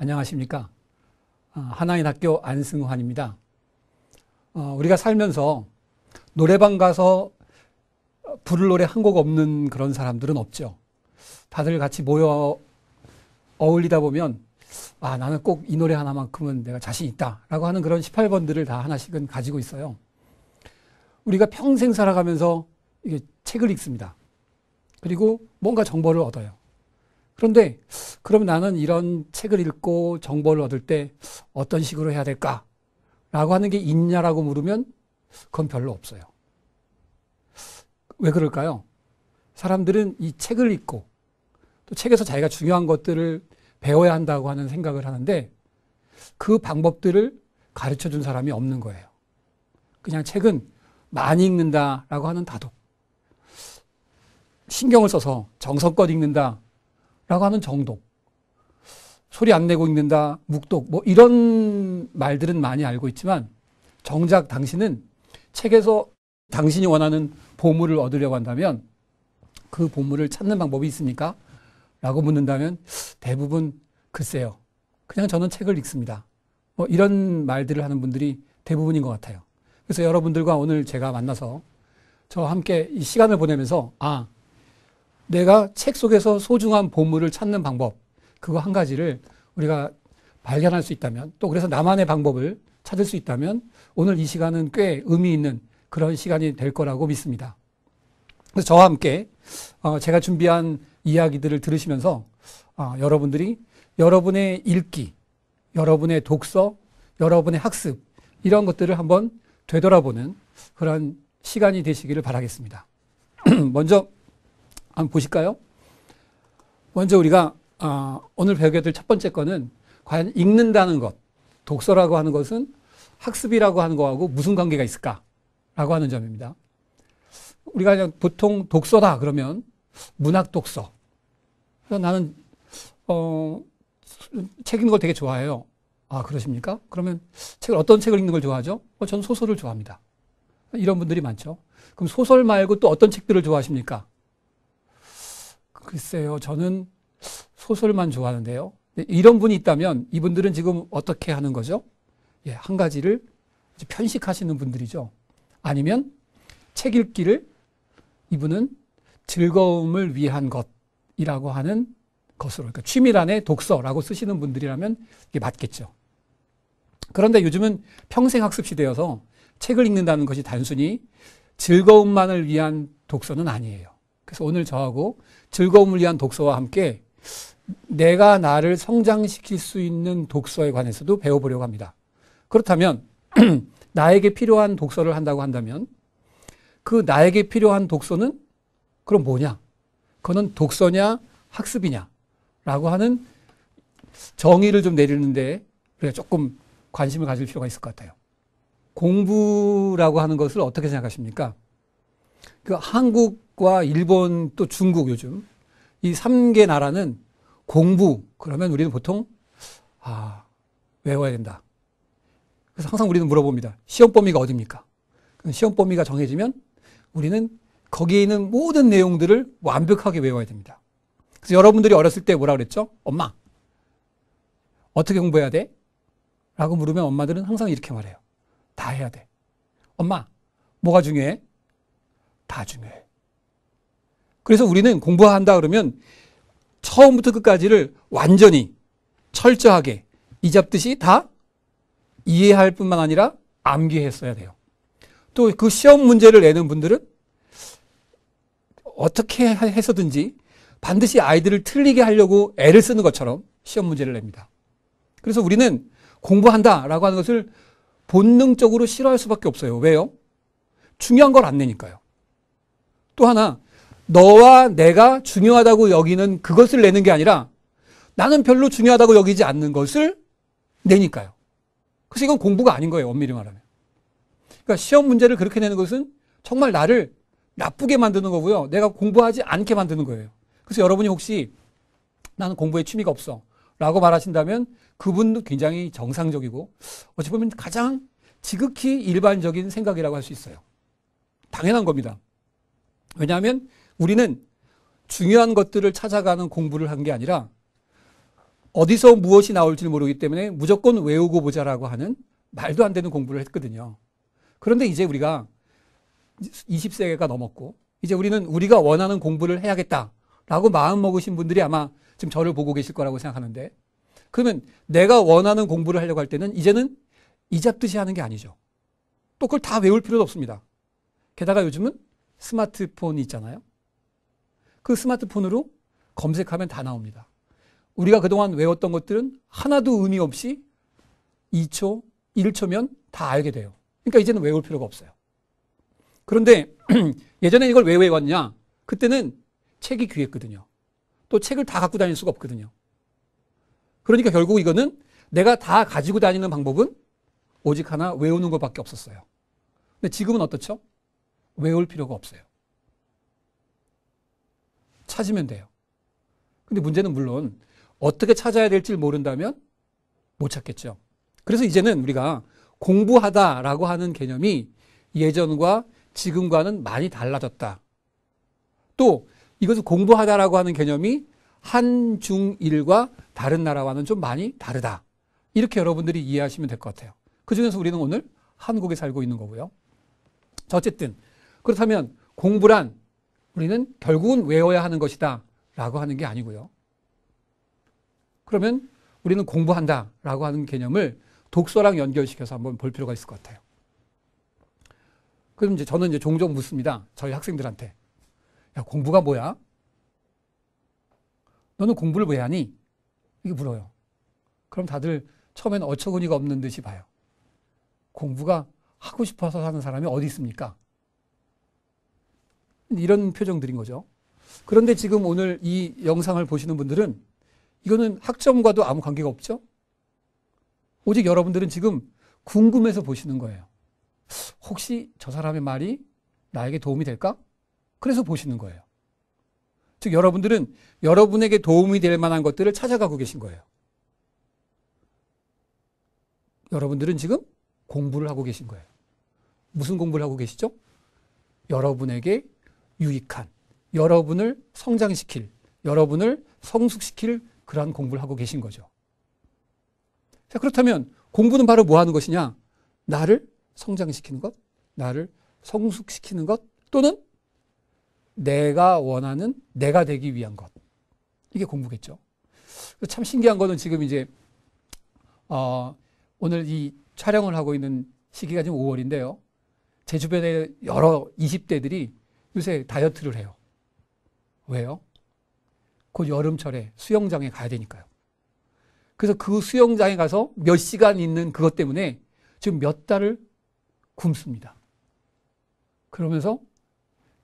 안녕하십니까. 하나의학교 아, 안승환입니다. 어, 우리가 살면서 노래방 가서 부를 노래 한 곡 없는 그런 사람들은 없죠. 다들 같이 모여 어울리다 보면 아, 나는 꼭 이 노래 하나만큼은 내가 자신 있다. 라고 하는 그런 18번들을 다 하나씩은 가지고 있어요. 우리가 평생 살아가면서 이게 책을 읽습니다. 그리고 뭔가 정보를 얻어요. 그런데 그럼 나는 이런 책을 읽고 정보를 얻을 때 어떤 식으로 해야 될까? 라고 하는 게 있냐라고 물으면 그건 별로 없어요. 왜 그럴까요? 사람들은 이 책을 읽고 또 책에서 자기가 중요한 것들을 배워야 한다고 하는 생각을 하는데 그 방법들을 가르쳐 준 사람이 없는 거예요. 그냥 책은 많이 읽는다라고 하는 다독. 신경을 써서 정성껏 읽는다 라고 하면 정독. 소리 안 내고 읽는다, 묵독. 뭐 이런 말들은 많이 알고 있지만 정작 당신은 책에서 당신이 원하는 보물을 얻으려고 한다면 그 보물을 찾는 방법이 있습니까? 라고 묻는다면 대부분 글쎄요. 그냥 저는 책을 읽습니다. 뭐 이런 말들을 하는 분들이 대부분인 것 같아요. 그래서 여러분들과 오늘 제가 만나서 저와 함께 이 시간을 보내면서 아, 내가 책 속에서 소중한 보물을 찾는 방법 그거 한 가지를 우리가 발견할 수 있다면 또 그래서 나만의 방법을 찾을 수 있다면 오늘 이 시간은 꽤 의미 있는 그런 시간이 될 거라고 믿습니다. 그래서 저와 함께 어, 제가 준비한 이야기들을 들으시면서 어, 여러분들이 여러분의 읽기, 여러분의 독서, 여러분의 학습 이런 것들을 한번 되돌아보는 그런 시간이 되시기를 바라겠습니다. 먼저 한번 보실까요? 먼저 우리가 어, 오늘 배우게 될 첫 번째 거는 과연 읽는다는 것, 독서라고 하는 것은 학습이라고 하는 것하고 무슨 관계가 있을까라고 하는 점입니다. 우리가 그냥 보통 독서다 그러면 문학 독서. 그래서 나는 어, 책 읽는 걸 되게 좋아해요. 아 그러십니까? 그러면 책을 어떤 책을 읽는 걸 좋아하죠? 어, 전 소설을 좋아합니다. 이런 분들이 많죠. 그럼 소설 말고 또 어떤 책들을 좋아하십니까? 글쎄요, 저는 소설만 좋아하는데요. 이런 분이 있다면 이분들은 지금 어떻게 하는 거죠? 예, 한 가지를 편식하시는 분들이죠. 아니면 책 읽기를 이분은 즐거움을 위한 것이라고 하는 것으로, 그러니까 취미란에 독서라고 쓰시는 분들이라면 이게 맞겠죠. 그런데 요즘은 평생 학습 시대여서 책을 읽는다는 것이 단순히 즐거움만을 위한 독서는 아니에요. 그래서 오늘 저하고 즐거움을 위한 독서와 함께 내가 나를 성장시킬 수 있는 독서에 관해서도 배워보려고 합니다. 그렇다면 나에게 필요한 독서를 한다고 한다면 그 나에게 필요한 독서는 그럼 뭐냐? 그거는 독서냐 학습이냐? 라고 하는 정의를 좀 내리는데 우리가 조금 관심을 가질 필요가 있을 것 같아요. 공부라고 하는 것을 어떻게 생각하십니까? 그 한국 미국과 일본 또 중국 요즘 이 3개 나라는 공부 그러면 우리는 보통 아 외워야 된다. 그래서 항상 우리는 물어봅니다. 시험 범위가 어디입니까? 시험 범위가 정해지면 우리는 거기에 있는 모든 내용들을 완벽하게 외워야 됩니다. 그래서 여러분들이 어렸을 때 뭐라 그랬죠? 엄마 어떻게 공부해야 돼? 라고 물으면 엄마들은 항상 이렇게 말해요. 다 해야 돼. 엄마 뭐가 중요해? 다 중요해. 그래서 우리는 공부한다 그러면 처음부터 끝까지를 완전히 철저하게 이 잡듯이 다 이해할 뿐만 아니라 암기했어야 돼요. 또 그 시험 문제를 내는 분들은 어떻게 해서든지 반드시 아이들을 틀리게 하려고 애를 쓰는 것처럼 시험 문제를 냅니다. 그래서 우리는 공부한다라고 하는 것을 본능적으로 싫어할 수밖에 없어요. 왜요? 중요한 걸 안 내니까요. 또 하나 너와 내가 중요하다고 여기는 그것을 내는 게 아니라 나는 별로 중요하다고 여기지 않는 것을 내니까요. 그래서 이건 공부가 아닌 거예요. 엄밀히 말하면. 그러니까 시험 문제를 그렇게 내는 것은 정말 나를 나쁘게 만드는 거고요. 내가 공부하지 않게 만드는 거예요. 그래서 여러분이 혹시 나는 공부에 취미가 없어. 라고 말하신다면 그분도 굉장히 정상적이고 어찌 보면 가장 지극히 일반적인 생각이라고 할 수 있어요. 당연한 겁니다. 왜냐하면 우리는 중요한 것들을 찾아가는 공부를 한 게 아니라 어디서 무엇이 나올지 모르기 때문에 무조건 외우고 보자라고 하는 말도 안 되는 공부를 했거든요. 그런데 이제 우리가 20세기가 넘었고 이제 우리는 우리가 원하는 공부를 해야겠다라고 마음먹으신 분들이 아마 지금 저를 보고 계실 거라고 생각하는데 그러면 내가 원하는 공부를 하려고 할 때는 이제는 이잡듯이 하는 게 아니죠. 또 그걸 다 외울 필요도 없습니다. 게다가 요즘은 스마트폰이 있잖아요. 그 스마트폰으로 검색하면 다 나옵니다. 우리가 그동안 외웠던 것들은 하나도 의미 없이 2초, 1초면 다 알게 돼요. 그러니까 이제는 외울 필요가 없어요. 그런데 예전에 이걸 왜 외웠냐? 그때는 책이 귀했거든요. 또 책을 다 갖고 다닐 수가 없거든요. 그러니까 결국 이거는 내가 다 가지고 다니는 방법은 오직 하나 외우는 것밖에 없었어요. 근데 지금은 어떻죠? 외울 필요가 없어요. 찾으면 돼요. 근데 문제는 물론 어떻게 찾아야 될지 모른다면 못 찾겠죠. 그래서 이제는 우리가 공부하다라고 하는 개념이 예전과 지금과는 많이 달라졌다. 또이것을 공부하다라고 하는 개념이 한중일과 다른 나라와는 좀 많이 다르다. 이렇게 여러분들이 이해하시면 될 것 같아요. 그 중에서 우리는 오늘 한국에 살고 있는 거고요. 어쨌든 그렇다면 공부란 우리는 결국은 외워야 하는 것이다 라고 하는 게 아니고요. 그러면 우리는 공부한다 라고 하는 개념을 독서랑 연결시켜서 한번 볼 필요가 있을 것 같아요. 그럼 이제 저는 이제 종종 묻습니다. 저희 학생들한테. 야, 공부가 뭐야? 너는 공부를 왜 하니? 이게 물어요. 그럼 다들 처음엔 어처구니가 없는 듯이 봐요. 공부가 하고 싶어서 하는 사람이 어디 있습니까? 이런 표정들인 거죠. 그런데 지금 오늘 이 영상을 보시는 분들은 이거는 학점과도 아무 관계가 없죠? 오직 여러분들은 지금 궁금해서 보시는 거예요. 혹시 저 사람의 말이 나에게 도움이 될까? 그래서 보시는 거예요. 즉, 여러분들은 여러분에게 도움이 될 만한 것들을 찾아가고 계신 거예요. 여러분들은 지금 공부를 하고 계신 거예요. 무슨 공부를 하고 계시죠? 여러분에게 유익한 여러분을 성장시킬 여러분을 성숙시킬 그러한 공부를 하고 계신 거죠. 자, 그렇다면 공부는 바로 뭐 하는 것이냐? 나를 성장시키는 것, 나를 성숙시키는 것 또는 내가 원하는 내가 되기 위한 것. 이게 공부겠죠. 참 신기한 거는 지금 이제 어, 오늘 이 촬영을 하고 있는 시기가 지금 5월인데요. 제 주변에 여러 20대들이 요새 다이어트를 해요. 왜요? 곧 여름철에 수영장에 가야 되니까요. 그래서 그 수영장에 가서 몇 시간 있는 그것 때문에 지금 몇 달을 굶습니다. 그러면서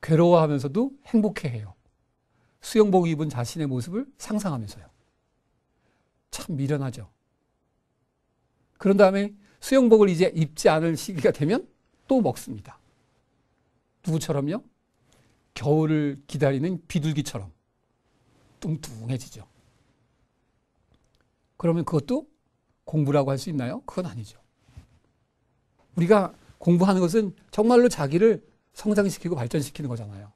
괴로워하면서도 행복해해요. 수영복 입은 자신의 모습을 상상하면서요. 참 미련하죠. 그런 다음에 수영복을 이제 입지 않을 시기가 되면 또 먹습니다. 누구처럼요? 겨울을 기다리는 비둘기처럼 뚱뚱해지죠. 그러면 그것도 공부라고 할 수 있나요? 그건 아니죠. 우리가 공부하는 것은 정말로 자기를 성장시키고 발전시키는 거잖아요.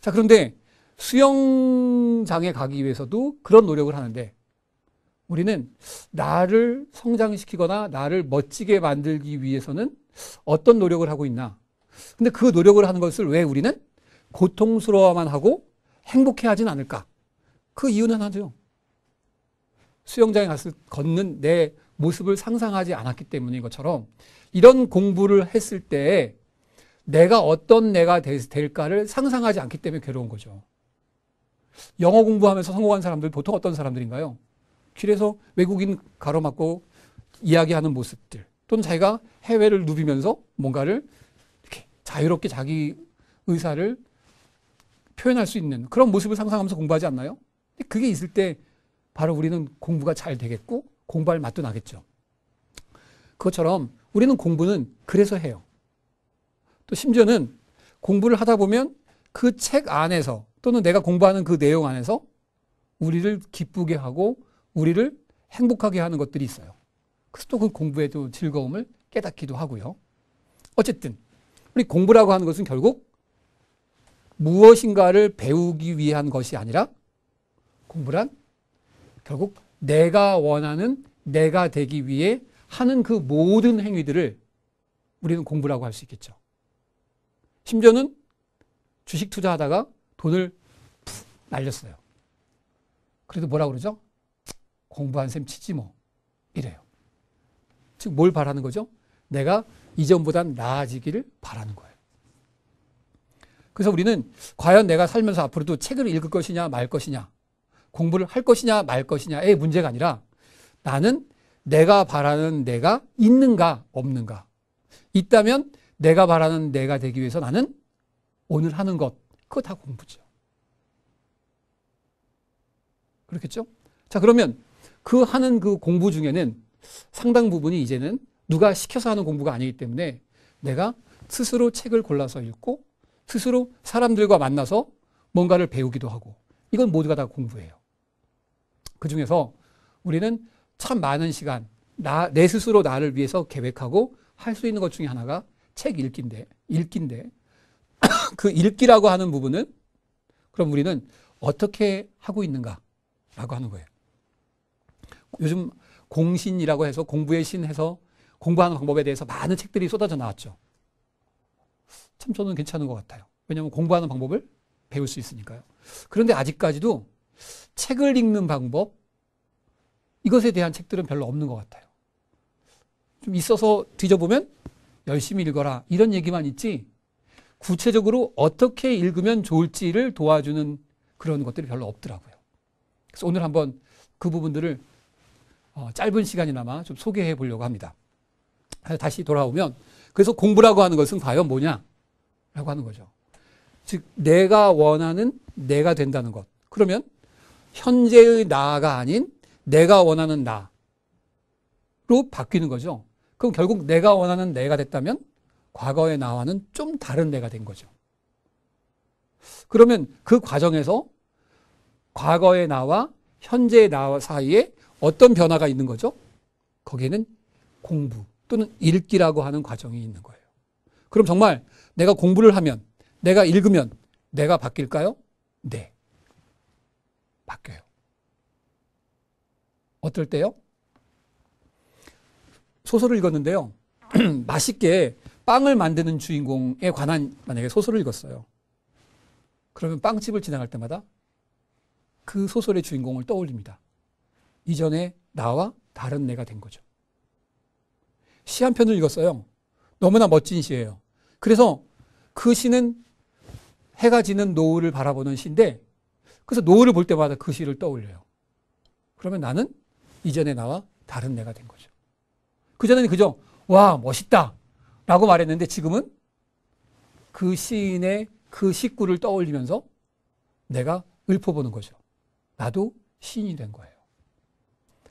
자, 그런데 수영장에 가기 위해서도 그런 노력을 하는데 우리는 나를 성장시키거나 나를 멋지게 만들기 위해서는 어떤 노력을 하고 있나. 근데 그 노력을 하는 것을 왜 우리는 고통스러워만 하고 행복해하진 않을까? 그 이유는 하죠. 수영장에 가서 걷는 내 모습을 상상하지 않았기 때문인 것처럼 이런 공부를 했을 때 내가 어떤 내가 될까를 상상하지 않기 때문에 괴로운 거죠. 영어 공부하면서 성공한 사람들 보통 어떤 사람들인가요? 길에서 외국인 가로막고 이야기하는 모습들 또는 자기가 해외를 누비면서 뭔가를 이렇게 자유롭게 자기 의사를 표현할 수 있는 그런 모습을 상상하면서 공부하지 않나요? 그게 있을 때 바로 우리는 공부가 잘 되겠고 공부할 맛도 나겠죠. 그것처럼 우리는 공부는 그래서 해요. 또 심지어는 공부를 하다 보면 그 책 안에서 또는 내가 공부하는 그 내용 안에서 우리를 기쁘게 하고 우리를 행복하게 하는 것들이 있어요. 그래서 또 그 공부에도 즐거움을 깨닫기도 하고요. 어쨌든 우리 공부라고 하는 것은 결국 무엇인가를 배우기 위한 것이 아니라 공부란 결국 내가 원하는 내가 되기 위해 하는 그 모든 행위들을 우리는 공부라고 할 수 있겠죠. 심지어는 주식 투자하다가 돈을 푹 날렸어요. 그래도 뭐라 그러죠? 공부한 셈 치지 뭐. 이래요. 즉, 뭘 바라는 거죠? 내가 이전보단 나아지기를 바라는 거예요. 그래서 우리는 과연 내가 살면서 앞으로도 책을 읽을 것이냐 말 것이냐 공부를 할 것이냐 말 것이냐의 문제가 아니라 나는 내가 바라는 내가 있는가 없는가 있다면 내가 바라는 내가 되기 위해서 나는 오늘 하는 것 그거 다 공부죠. 그렇겠죠? 자 그러면 그 하는 그 공부 중에는 상당 부분이 이제는 누가 시켜서 하는 공부가 아니기 때문에 내가 스스로 책을 골라서 읽고 스스로 사람들과 만나서 뭔가를 배우기도 하고 이건 모두가 다 공부예요. 그 중에서 우리는 참 많은 시간 나, 내 스스로 나를 위해서 계획하고 할 수 있는 것 중에 하나가 책 읽기인데 읽기인데 그 읽기라고 하는 부분은 그럼 우리는 어떻게 하고 있는가라고 하는 거예요. 요즘 공신이라고 해서 공부의 신 해서 공부하는 방법에 대해서 많은 책들이 쏟아져 나왔죠. 참 저는 괜찮은 것 같아요. 왜냐하면 공부하는 방법을 배울 수 있으니까요. 그런데 아직까지도 책을 읽는 방법, 이것에 대한 책들은 별로 없는 것 같아요. 좀 있어서 뒤져보면 열심히 읽어라. 이런 얘기만 있지, 구체적으로 어떻게 읽으면 좋을지를 도와주는 그런 것들이 별로 없더라고요. 그래서 오늘 한번 그 부분들을 어, 짧은 시간이나마 좀 소개해 보려고 합니다. 다시 돌아오면, 그래서 공부라고 하는 것은 과연 뭐냐? 라고 하는 거죠. 즉, 내가 원하는 내가 된다는 것. 그러면 현재의 나가 아닌 내가 원하는 나로 바뀌는 거죠. 그럼 결국 내가 원하는 내가 됐다면 과거의 나와는 좀 다른 내가 된 거죠. 그러면 그 과정에서 과거의 나와 현재의 나 사이에 어떤 변화가 있는 거죠? 거기에는 공부 또는 읽기라고 하는 과정이 있는 거예요. 그럼 정말 내가 공부를 하면, 내가 읽으면 내가 바뀔까요? 네. 바뀌어요. 어떨 때요? 소설을 읽었는데요. 맛있게 빵을 만드는 주인공에 관한 만약에 소설을 읽었어요. 그러면 빵집을 지나갈 때마다 그 소설의 주인공을 떠올립니다. 이전에 나와 다른 내가 된 거죠. 시 한 편을 읽었어요. 너무나 멋진 시예요. 그래서 그 시는 해가 지는 노을을 바라보는 시인데 그래서 노을을 볼 때마다 그 시를 떠올려요. 그러면 나는 이전에 나와 다른 내가 된 거죠. 그전에는 그저 와 멋있다 라고 말했는데 지금은 그 시인의 그 식구를 떠올리면서 내가 읊어보는 거죠. 나도 시인이 된 거예요.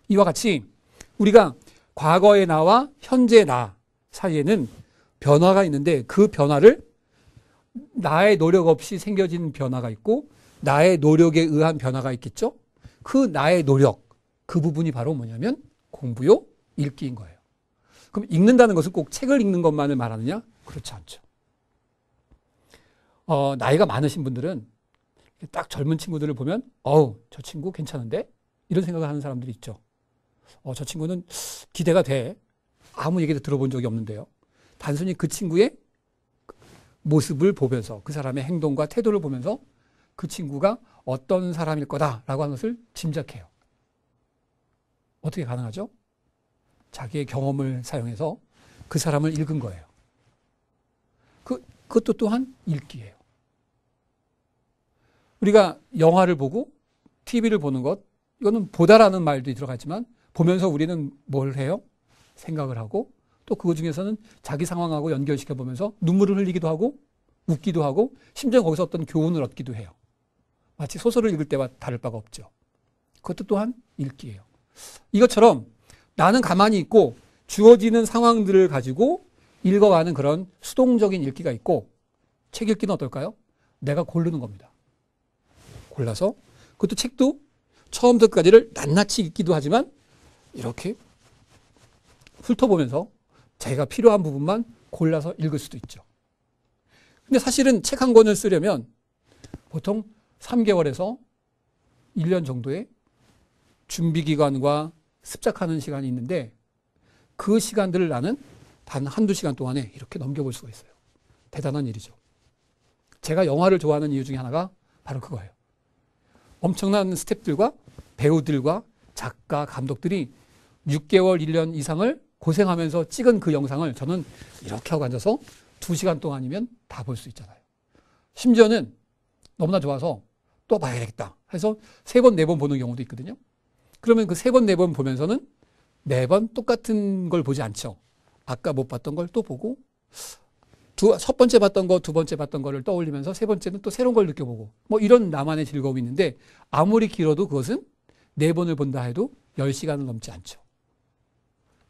이와 같이 우리가 과거의 나와 현재의 나 사이에는 변화가 있는데 그 변화를 나의 노력 없이 생겨진 변화가 있고 나의 노력에 의한 변화가 있겠죠. 그 나의 노력 그 부분이 바로 뭐냐면 공부요 읽기인 거예요. 그럼 읽는다는 것은 꼭 책을 읽는 것만을 말하느냐? 그렇지 않죠. 어, 나이가 많으신 분들은 딱 젊은 친구들을 보면 어우 저 친구 괜찮은데 이런 생각을 하는 사람들이 있죠. 어, 저 친구는 기대가 돼. 아무 얘기도 들어본 적이 없는데요. 단순히 그 친구의 모습을 보면서 그 사람의 행동과 태도를 보면서 그 친구가 어떤 사람일 거다라고 하는 것을 짐작해요. 어떻게 가능하죠? 자기의 경험을 사용해서 그 사람을 읽은 거예요. 그, 그것도 또한 읽기예요. 우리가 영화를 보고 TV를 보는 것, 이거는 보다라는 말도 들어가지만 보면서 우리는 뭘 해요? 생각을 하고 또 그거 중에서는 자기 상황하고 연결시켜 보면서 눈물을 흘리기도 하고 웃기도 하고 심지어 거기서 어떤 교훈을 얻기도 해요. 마치 소설을 읽을 때와 다를 바가 없죠. 그것도 또한 읽기예요. 이것처럼 나는 가만히 있고 주어지는 상황들을 가지고 읽어가는 그런 수동적인 읽기가 있고 책 읽기는 어떨까요? 내가 고르는 겁니다. 골라서 그것도 책도 처음부터까지를 낱낱이 읽기도 하지만 이렇게 훑어보면서 자기가 필요한 부분만 골라서 읽을 수도 있죠. 근데 사실은 책 한 권을 쓰려면 보통 3개월에서 1년 정도의 준비 기간과 습작하는 시간이 있는데 그 시간들을 나는 단 한두 시간 동안에 이렇게 넘겨볼 수가 있어요. 대단한 일이죠. 제가 영화를 좋아하는 이유 중에 하나가 바로 그거예요. 엄청난 스탭들과 배우들과 작가, 감독들이 6개월, 1년 이상을 고생하면서 찍은 그 영상을 저는 이렇게 하고 앉아서 두시간 동안이면 다 볼 수 있잖아요. 심지어는 너무나 좋아서 또 봐야겠다 해서 세 번, 네 번 보는 경우도 있거든요. 그러면 그 세 번, 네 번 보면서는 네 번 똑같은 걸 보지 않죠. 아까 못 봤던 걸 또 보고 두, 첫 번째 봤던 거, 두 번째 봤던 거를 떠올리면서 세 번째는 또 새로운 걸 느껴보고 뭐 이런 나만의 즐거움이 있는데 아무리 길어도 그것은 네 번을 본다 해도 열시간은 넘지 않죠.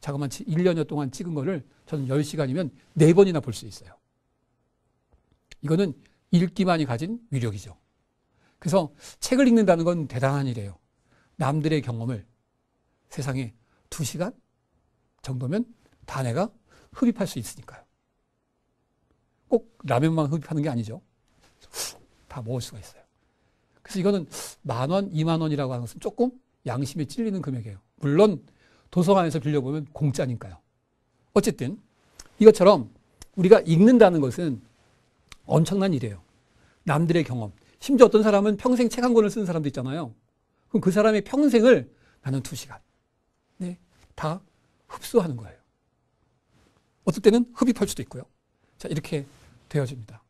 자그만 1년여 동안 찍은 거를 저는 10시간이면 4번이나 볼 수 있어요. 이거는 읽기만이 가진 위력이죠. 그래서 책을 읽는다는 건 대단한 일이에요. 남들의 경험을 세상에 2시간 정도면 다 내가 흡입할 수 있으니까요. 꼭 라면만 흡입하는 게 아니죠. 다 먹을 수가 있어요. 그래서 이거는 만 원, 이만 원이라고 하는 것은 조금 양심에 찔리는 금액이에요. 물론 도서관에서 빌려보면 공짜니까요. 어쨌든 이것처럼 우리가 읽는다는 것은 엄청난 일이에요. 남들의 경험. 심지어 어떤 사람은 평생 책 한 권을 쓴 사람도 있잖아요. 그럼 그 사람의 평생을 나는 두 시간. 네. 다 흡수하는 거예요. 어떨 때는 흡입할 수도 있고요. 자, 이렇게 되어집니다.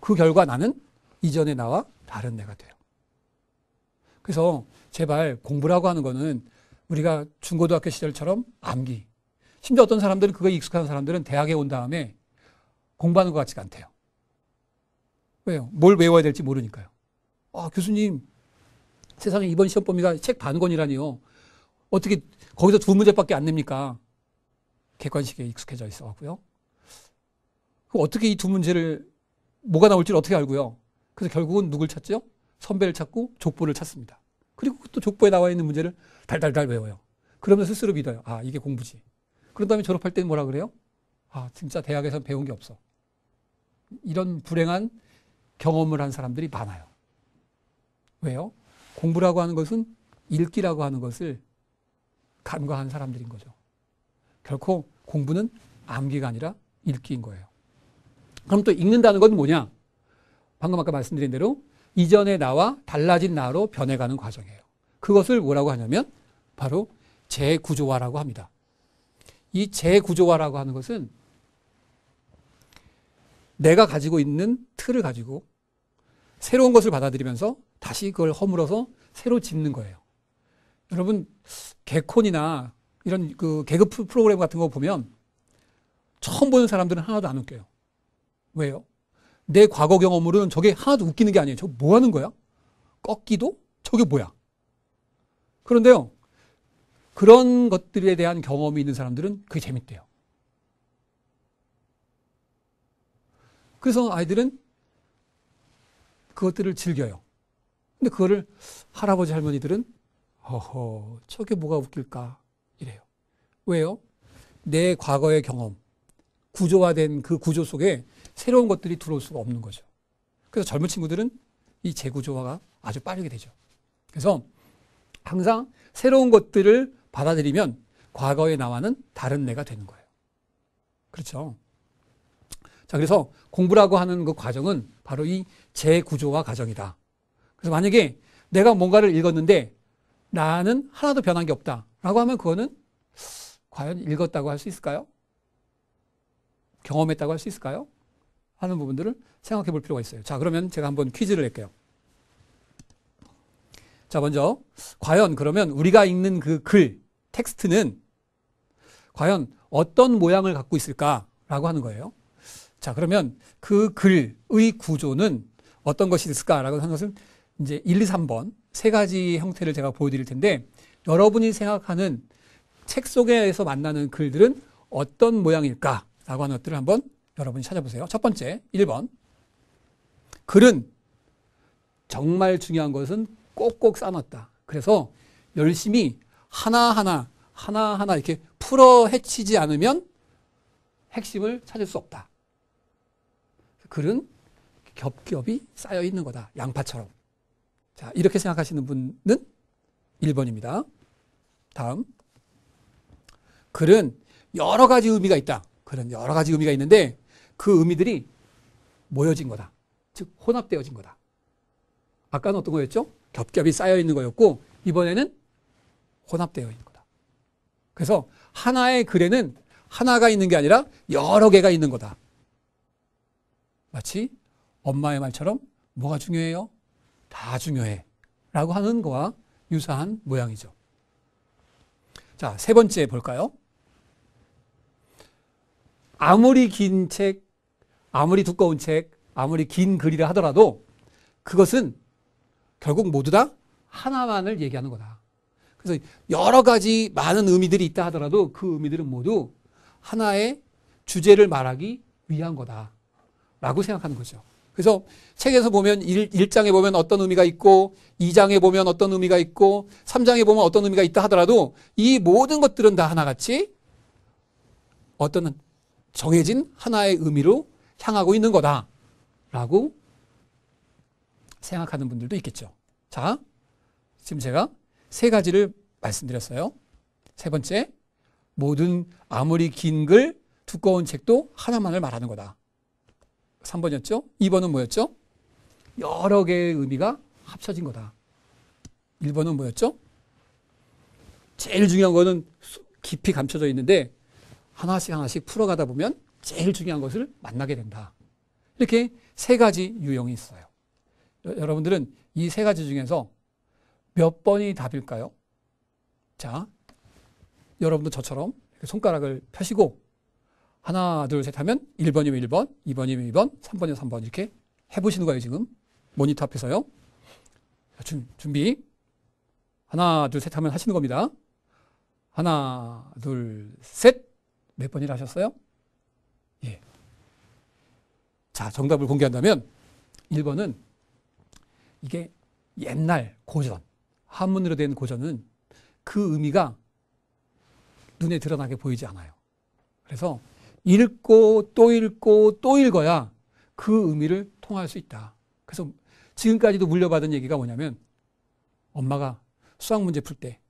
그 결과 나는 이전에 나와 다른 내가 돼요. 그래서 제발 공부라고 하는 거는 우리가 중고등학교 시절처럼 암기. 심지어 어떤 사람들은 그거 익숙한 사람들은 대학에 온 다음에 공부하는 것 같지가 않대요. 왜요? 뭘 외워야 될지 모르니까요. 아, 교수님. 세상에 이번 시험 범위가 책반 권이라니요. 어떻게 거기서 두 문제밖에 안 냅니까? 객관식에 익숙해져 있어 갖고요. 어떻게 이 두 문제를 뭐가 나올지를 어떻게 알고요. 그래서 결국은 누굴 찾죠? 선배를 찾고 족보를 찾습니다. 또 족보에 나와 있는 문제를 달달달 외워요. 그러면 스스로 믿어요. 아, 이게 공부지. 그런 다음에 졸업할 때는 뭐라 그래요? 아, 진짜 대학에서 배운 게 없어. 이런 불행한 경험을 한 사람들이 많아요. 왜요? 공부라고 하는 것은 읽기라고 하는 것을 간과한 사람들인 거죠. 결코 공부는 암기가 아니라 읽기인 거예요. 그럼 또 읽는다는 건 뭐냐? 방금 아까 말씀드린 대로 이전의 나와 달라진 나로 변해가는 과정이에요. 그것을 뭐라고 하냐면 바로 재구조화라고 합니다. 이 재구조화라고 하는 것은 내가 가지고 있는 틀을 가지고 새로운 것을 받아들이면서 다시 그걸 허물어서 새로 짓는 거예요. 여러분 개콘이나 이런 그 개그 프로그램 같은 거 보면 처음 보는 사람들은 하나도 안 웃겨요. 왜요? 내 과거 경험으로는 저게 하나도 웃기는 게 아니에요. 저거 뭐 하는 거야? 꺾기도? 저게 뭐야? 그런데요. 그런 것들에 대한 경험이 있는 사람들은 그게 재밌대요. 그래서 아이들은 그것들을 즐겨요. 근데 그거를 할아버지 할머니들은 어허 저게 뭐가 웃길까 이래요. 왜요? 내 과거의 경험, 구조화된 그 구조 속에 새로운 것들이 들어올 수가 없는 거죠. 그래서 젊은 친구들은 이 재구조화가 아주 빠르게 되죠. 그래서 항상 새로운 것들을 받아들이면 과거에 나와는 다른 내가 되는 거예요. 그렇죠. 자, 그래서 공부라고 하는 그 과정은 바로 이 재구조화 과정이다. 그래서 만약에 내가 뭔가를 읽었는데 나는 하나도 변한 게 없다. 라고 하면 그거는 과연 읽었다고 할 수 있을까요? 경험했다고 할 수 있을까요? 하는 부분들을 생각해 볼 필요가 있어요. 자, 그러면 제가 한번 퀴즈를 낼게요. 자, 먼저 과연 그러면 우리가 읽는 그 글, 텍스트는 과연 어떤 모양을 갖고 있을까라고 하는 거예요. 자, 그러면 그 글의 구조는 어떤 것이 있을까라고 하는 것은 이제 1, 2, 3번 세 가지 형태를 제가 보여드릴 텐데 여러분이 생각하는 책 속에서 만나는 글들은 어떤 모양일까라고 하는 것들을 한번 여러분이 찾아보세요. 첫 번째, 1번. 글은 정말 중요한 것은 꼭꼭 싸놨다. 그래서 열심히 하나하나 하나하나 이렇게 풀어 헤치지 않으면 핵심을 찾을 수 없다. 글은 겹겹이 쌓여 있는 거다. 양파처럼. 자, 이렇게 생각하시는 분은 1번입니다. 다음. 글은 여러 가지 의미가 있다. 글은 여러 가지 의미가 있는데 그 의미들이 모여진 거다. 즉, 혼합되어진 거다. 아까는 어떤 거였죠? 겹겹이 쌓여 있는 거였고 이번에는 혼합되어 있는 거다. 그래서 하나의 글에는 하나가 있는 게 아니라 여러 개가 있는 거다. 마치 엄마의 말처럼 뭐가 중요해요? 다 중요해. 라고 하는 거와 유사한 모양이죠. 자, 세 번째 볼까요? 아무리 긴 책, 아무리 두꺼운 책, 아무리 긴 글이라 하더라도 그것은 결국 모두 다 하나만을 얘기하는 거다. 그래서 여러 가지 많은 의미들이 있다 하더라도 그 의미들은 모두 하나의 주제를 말하기 위한 거다. 라고 생각하는 거죠. 그래서 책에서 보면 일 1장에 보면 어떤 의미가 있고 2장에 보면 어떤 의미가 있고 3장에 보면 어떤 의미가 있다 하더라도 이 모든 것들은 다 하나같이 어떤 정해진 하나의 의미로 향하고 있는 거다. 라고 생각하는 분들도 있겠죠. 자, 지금 제가 세 가지를 말씀드렸어요. 세 번째, 모든 아무리 긴 글, 두꺼운 책도 하나만을 말하는 거다. 3번이었죠? 2번은 뭐였죠? 여러 개의 의미가 합쳐진 거다. 1번은 뭐였죠? 제일 중요한 거는 깊이 감춰져 있는데 하나씩 하나씩 풀어가다 보면 제일 중요한 것을 만나게 된다. 이렇게 세 가지 유형이 있어요. 여러분들은 이 세 가지 중에서 몇 번이 답일까요? 자, 여러분도 저처럼 손가락을 펴시고 하나, 둘, 셋 하면 1번이면 1번, 2번이면 2번, 3번이면 3번 이렇게 해보시는 거예요, 지금. 모니터 앞에서요. 준, 준비. 하나, 둘, 셋 하면 하시는 겁니다. 하나, 둘, 셋. 몇 번이라 하셨어요? 예. 자, 정답을 공개한다면 1번은 이게 옛날 고전, 한문으로 된 고전은 그 의미가 눈에 드러나게 보이지 않아요. 그래서 읽고 또 읽고 또 읽어야 그 의미를 통할 수 있다. 그래서 지금까지도 물려받은 얘기가 뭐냐면 엄마가 수학 문제 풀 때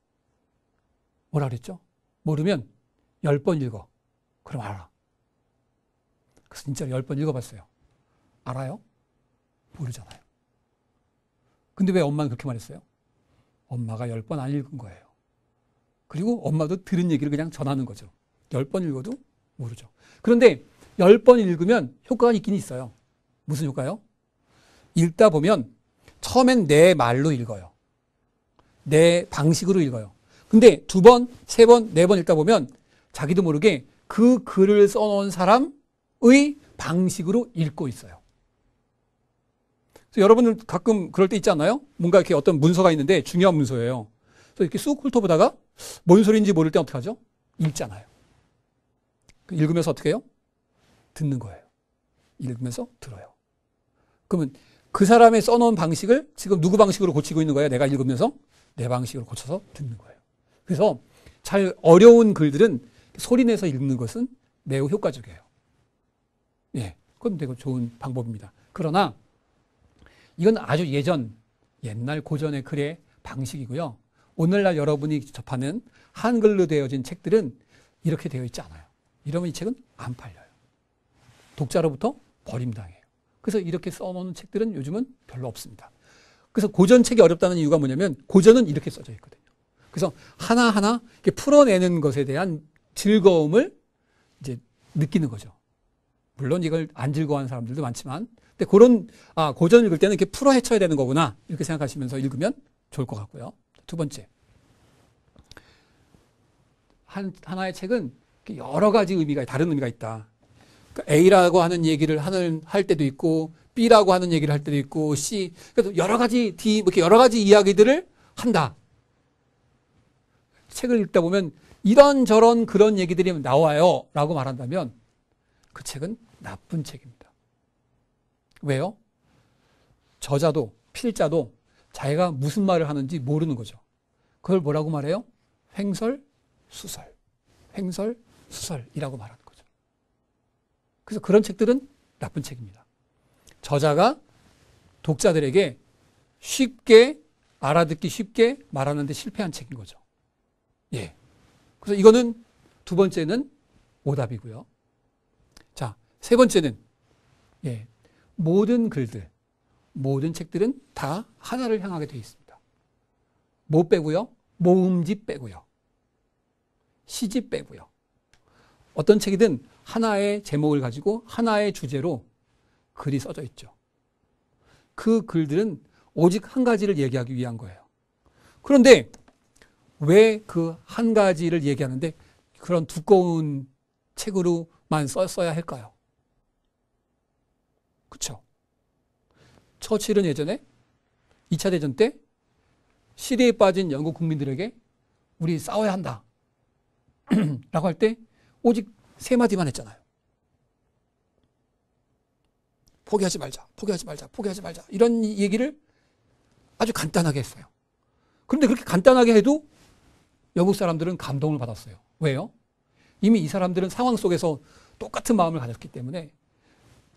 뭐라 그랬죠? 모르면 열 번 읽어. 그럼 알아. 그래서 진짜 열 번 읽어봤어요. 알아요? 모르잖아요. 근데 왜 엄마는 그렇게 말했어요? 엄마가 열 번 안 읽은 거예요. 그리고 엄마도 들은 얘기를 그냥 전하는 거죠. 열 번 읽어도 모르죠. 그런데 열 번 읽으면 효과가 있긴 있어요. 무슨 효과요? 읽다 보면 처음엔 내 말로 읽어요. 내 방식으로 읽어요. 근데 두 번, 세 번, 네 번 읽다 보면 자기도 모르게 그 글을 써놓은 사람의 방식으로 읽고 있어요. 여러분들 가끔 그럴 때 있지 않나요? 뭔가 이렇게 어떤 문서가 있는데 중요한 문서예요. 그래서 이렇게 쑥 훑어보다가 뭔 소리인지 모를 때 어떻게 하죠? 읽잖아요. 읽으면서 어떻게 해요? 듣는 거예요. 읽으면서 들어요. 그러면 그 사람의 써놓은 방식을 지금 누구 방식으로 고치고 있는 거예요? 내가 읽으면서 내 방식으로 고쳐서 듣는 거예요. 그래서 잘 어려운 글들은 소리내서 읽는 것은 매우 효과적이에요. 예. 그건 되게 좋은 방법입니다. 그러나 이건 아주 예전, 옛날 고전의 글의 방식이고요. 오늘날 여러분이 접하는 한글로 되어진 책들은 이렇게 되어 있지 않아요. 이러면 이 책은 안 팔려요. 독자로부터 버림당해요. 그래서 이렇게 써놓은 책들은 요즘은 별로 없습니다. 그래서 고전 책이 어렵다는 이유가 뭐냐면 고전은 이렇게 써져 있거든요. 그래서 하나하나 풀어내는 것에 대한 즐거움을 이제 느끼는 거죠. 물론 이걸 안 즐거워하는 사람들도 많지만 네, 그런 아, 고전을 읽을 때는 이렇게 풀어 헤쳐야 되는 거구나 이렇게 생각하시면서 읽으면 좋을 것 같고요. 두 번째 한, 하나의 책은 여러 가지 의미가 다른 의미가 있다. 그러니까 A라고 하는 얘기를 하는 할 때도 있고 B라고 하는 얘기를 할 때도 있고 C 그래서 여러 가지 D 뭐 이렇게 여러 가지 이야기들을 한다. 책을 읽다 보면 이런 저런 그런 얘기들이 나와요라고 말한다면 그 책은 나쁜 책입니다. 왜요? 저자도 필자도 자기가 무슨 말을 하는지 모르는 거죠. 그걸 뭐라고 말해요? 횡설, 수설. 횡설, 수설이라고 말하는 거죠. 그래서 그런 책들은 나쁜 책입니다. 저자가 독자들에게 쉽게 알아듣기 쉽게 말하는데 실패한 책인 거죠. 예. 그래서 이거는 두 번째는 오답이고요. 자, 세 번째는 예, 모든 글들, 모든 책들은 다 하나를 향하게 되어 있습니다. 뭐 빼고요? 모음집 빼고요. 시집 빼고요. 어떤 책이든 하나의 제목을 가지고 하나의 주제로 글이 써져 있죠. 그 글들은 오직 한 가지를 얘기하기 위한 거예요. 그런데 왜 그 한 가지를 얘기하는데 그런 두꺼운 책으로만 써, 써야 할까요? 그쵸? 처칠은 예전에 2차 대전 때 시대에 빠진 영국 국민들에게 우리 싸워야 한다. 라고 할 때 오직 세 마디만 했잖아요. 포기하지 말자, 포기하지 말자, 포기하지 말자. 이런 얘기를 아주 간단하게 했어요. 그런데 그렇게 간단하게 해도 영국 사람들은 감동을 받았어요. 왜요? 이미 이 사람들은 상황 속에서 똑같은 마음을 가졌기 때문에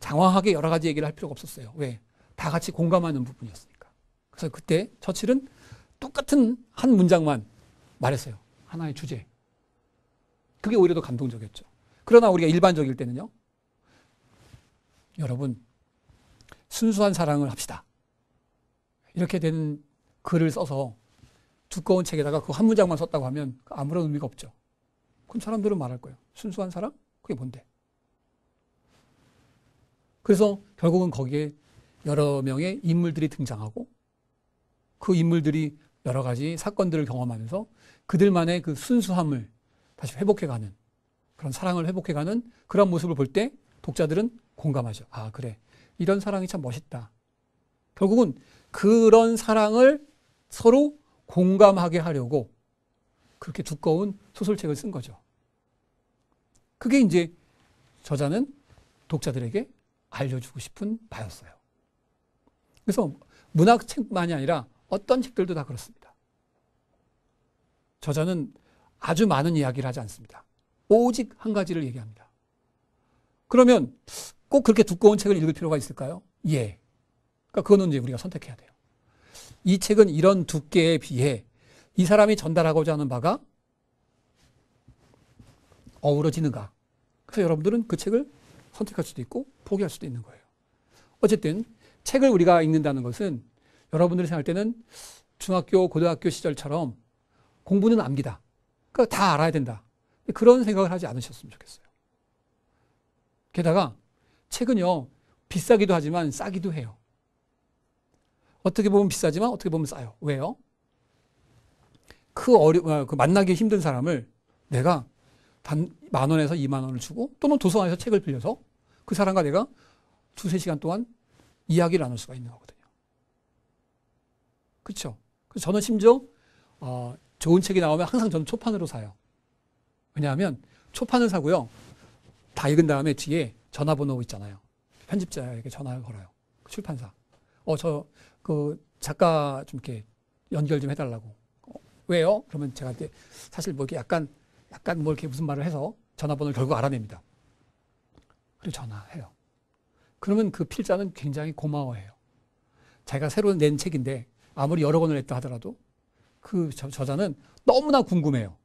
장황하게 여러 가지 얘기를 할 필요가 없었어요. 왜? 다 같이 공감하는 부분이었으니까. 그래서 그때 처칠은 똑같은 한 문장만 말했어요. 하나의 주제. 그게 오히려 더 감동적이었죠. 그러나 우리가 일반적일 때는요. 여러분, 순수한 사랑을 합시다. 이렇게 된 글을 써서 두꺼운 책에다가 그 한 문장만 썼다고 하면 아무런 의미가 없죠. 그럼 사람들은 말할 거예요. 순수한 사랑? 그게 뭔데? 그래서 결국은 거기에 여러 명의 인물들이 등장하고 그 인물들이 여러 가지 사건들을 경험하면서 그들만의 그 순수함을 다시 회복해가는 그런 사랑을 회복해가는 그런 모습을 볼 때 독자들은 공감하죠. 아, 그래. 이런 사랑이 참 멋있다. 결국은 그런 사랑을 서로 공감하게 하려고 그렇게 두꺼운 소설책을 쓴 거죠. 그게 이제 저자는 독자들에게 알려주고 싶은 바였어요. 그래서 문학 책만이 아니라 어떤 책들도 다 그렇습니다. 저자는 아주 많은 이야기를 하지 않습니다. 오직 한 가지를 얘기합니다. 그러면 꼭 그렇게 두꺼운 책을 읽을 필요가 있을까요? 예. 그러니까 그거는 이제 우리가 선택해야 돼요. 이 책은 이런 두께에 비해 이 사람이 전달하고자 하는 바가 어우러지는가. 그래서 여러분들은 그 책을 선택할 수도 있고 포기할 수도 있는 거예요. 어쨌든 책을 우리가 읽는다는 것은 여러분들이 생각할 때는 중학교, 고등학교 시절처럼 공부는 암기다. 그러니까 다 알아야 된다. 그런 생각을 하지 않으셨으면 좋겠어요. 게다가 책은요, 비싸기도 하지만 싸기도 해요. 어떻게 보면 비싸지만 어떻게 보면 싸요. 왜요? 그 어려, 어, 그 만나기 힘든 사람을 내가 단만 원에서 이만 원을 주고 또는 도서관에서 책을 빌려서 그 사람과 내가 두세 시간 동안 이야기를 나눌 수가 있는 거거든요. 그렇죠? 그래서 저는 심지어 어, 좋은 책이 나오면 항상 저는 초판으로 사요. 왜냐하면 초판을 사고요. 다 읽은 다음에 뒤에 전화번호 있잖아요. 편집자에게 전화를 걸어요. 그 출판사. 어, 저, 그, 작가 좀 이렇게 연결 좀 해달라고. 어, 왜요? 그러면 제가 이제 사실 뭐 이렇게 약간 약간 뭐 이렇게 무슨 말을 해서 전화번호를 결국 알아냅니다. 그리고 전화해요. 그러면 그 필자는 굉장히 고마워해요. 자기가 새로 낸 책인데 아무리 여러 권을 냈다 하더라도 그 저자는 너무나 궁금해요.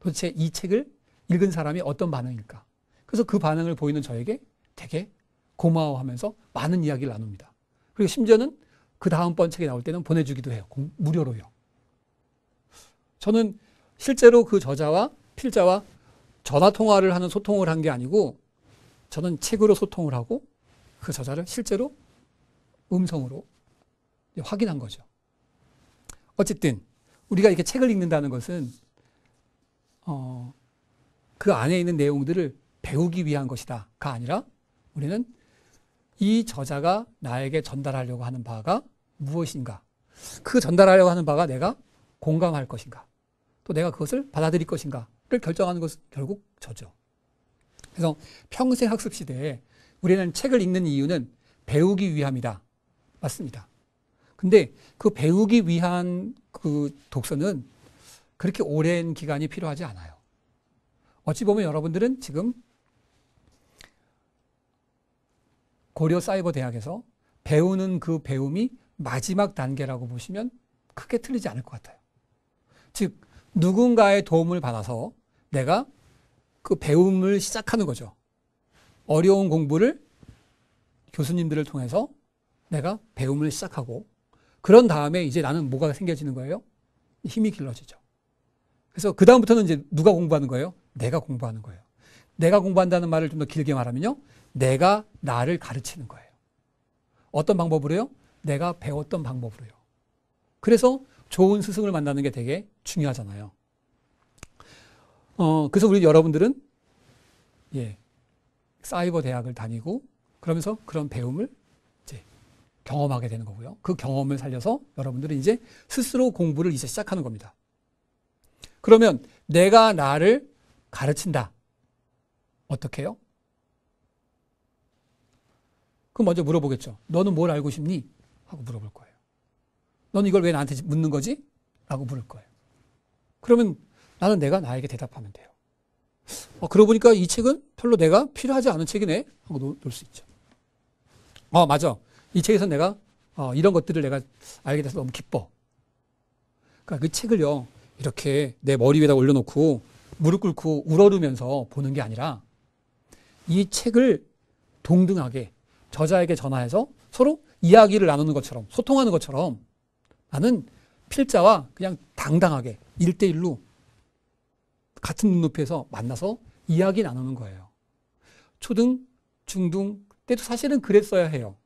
도대체 이 책을 읽은 사람이 어떤 반응일까? 그래서 그 반응을 보이는 저에게 되게 고마워하면서 많은 이야기를 나눕니다. 그리고 심지어는 그 다음번 책이 나올 때는 보내주기도 해요. 무료로요. 저는 실제로 그 저자와 필자와 전화 통화를 하는 소통을 한 게 아니고 저는 책으로 소통을 하고 그 저자를 실제로 음성으로 확인한 거죠. 어쨌든 우리가 이렇게 책을 읽는다는 것은 어, 그 안에 있는 내용들을 배우기 위한 것이다가 아니라 우리는 이 저자가 나에게 전달하려고 하는 바가 무엇인가 그 전달하려고 하는 바가 내가 공감할 것인가 또 내가 그것을 받아들일 것인가 결정하는 것은 결국 저죠. 그래서 평생 학습 시대에 우리는 책을 읽는 이유는 배우기 위함이다. 맞습니다. 근데 그 배우기 위한 그 독서는 그렇게 오랜 기간이 필요하지 않아요. 어찌 보면 여러분들은 지금 고려 사이버 대학에서 배우는 그 배움이 마지막 단계라고 보시면 크게 틀리지 않을 것 같아요. 즉 누군가의 도움을 받아서 내가 그 배움을 시작하는 거죠. 어려운 공부를 교수님들을 통해서 내가 배움을 시작하고 그런 다음에 이제 나는 뭐가 생겨지는 거예요? 힘이 길러지죠. 그래서 그 다음부터는 이제 누가 공부하는 거예요? 내가 공부하는 거예요. 내가 공부한다는 말을 좀 더 길게 말하면요. 내가 나를 가르치는 거예요. 어떤 방법으로요? 내가 배웠던 방법으로요. 그래서 좋은 스승을 만나는 게 되게 중요하잖아요. 어, 그래서 우리 여러분들은 예, 사이버 대학을 다니고 그러면서 그런 배움을 이제 경험하게 되는 거고요. 그 경험을 살려서 여러분들은 이제 스스로 공부를 이제 시작하는 겁니다. 그러면 내가 나를 가르친다. 어떻게 해요? 그럼 먼저 물어보겠죠. 너는 뭘 알고 싶니? 하고 물어볼 거예요. 너는 이걸 왜 나한테 묻는 거지? 라고 물을 거예요. 그러면 나는 내가 나에게 대답하면 돼요. 어, 그러고 보니까 이 책은 별로 내가 필요하지 않은 책이네 하고 놓을 수 있죠. 어, 맞아. 이 책에서 내가 어, 이런 것들을 내가 알게 돼서 너무 기뻐. 그러니까 그 책을요 이렇게 내 머리 위에다 올려놓고 무릎 꿇고 우러르면서 보는 게 아니라 이 책을 동등하게 저자에게 전화해서 서로 이야기를 나누는 것처럼 소통하는 것처럼 나는 필자와 그냥 당당하게 일대일로 같은 눈높이에서 만나서 이야기 나누는 거예요. 초등, 중등 때도 사실은 그랬어야 해요.